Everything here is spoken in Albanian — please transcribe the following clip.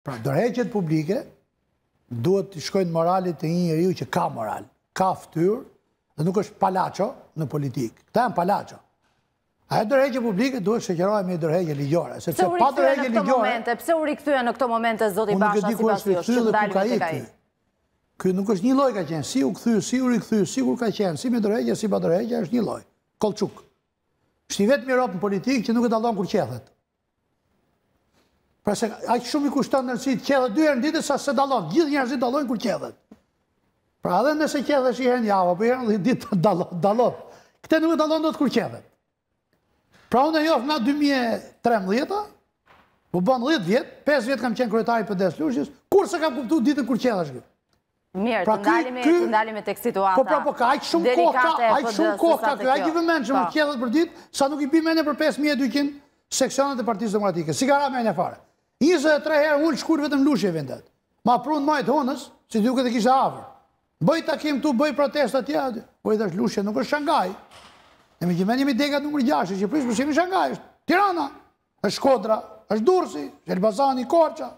Pra, dërheqet publike duhet të shkojnë moralit të një njëriju që ka moral, ka fëtyr, dhe nuk është palaco në politikë. Këta janë palaco. A e dërheqet publike duhet që kjerojnë me dërheqet ligjore. Se përse pa dërheqet ligjore... Përse u rikëtyja në këto momente, zoti Basha, si Basha, që të dalim e të kajitë. Kërë nuk është një loj ka qenë, si u këthy, si u rikëthy, si kur ka qenë, si me dërheqet, si pa dërheqet, është një loj. Kolçuk. Shtë një vetë mirop në politikë që nuk e dalon kur qethet. Pra se aq shumë i kushton nërësi të qedhe dy herë në ditë, sa se dalon. Gjithë njerëzit dalojnë kur qedhe. Pra edhe nëse qedhe shi herë një javë, apo herë në ditë dalon. Këte nuk e dalon do të kur qedhe. Pra unë e jofë nga 2013-a, po bon 10 vjetë, 5 vjetë kam qenë kërëtari për desë lushës, kur se kam kuptu ditën kur qedhe shkë. Mirë, pra të ndalim e tek situata. Po pra, po ka, aq shumë kohë ka, aq shumë kohë ka, aq i vëmenë po. që më qedhe për ditë, sa nuk i pi mene për 5200 seksionet e partijës demokratike. Si ka ra mene fare. Njësë tre herë ullë shkurë vetëm lushë e vendet. Ma prunë majtë honës, si duke të kishtë avrë. Bëj takim tu, bëj protestat tja, bëj dhe është lushë, nuk është Shangaj. Në me gjimë njemi degat nëmër 6, që prisë përshimi po Shangaj, është Tirana, është Shkodra, është Durësi, Shelbazani, Korqa.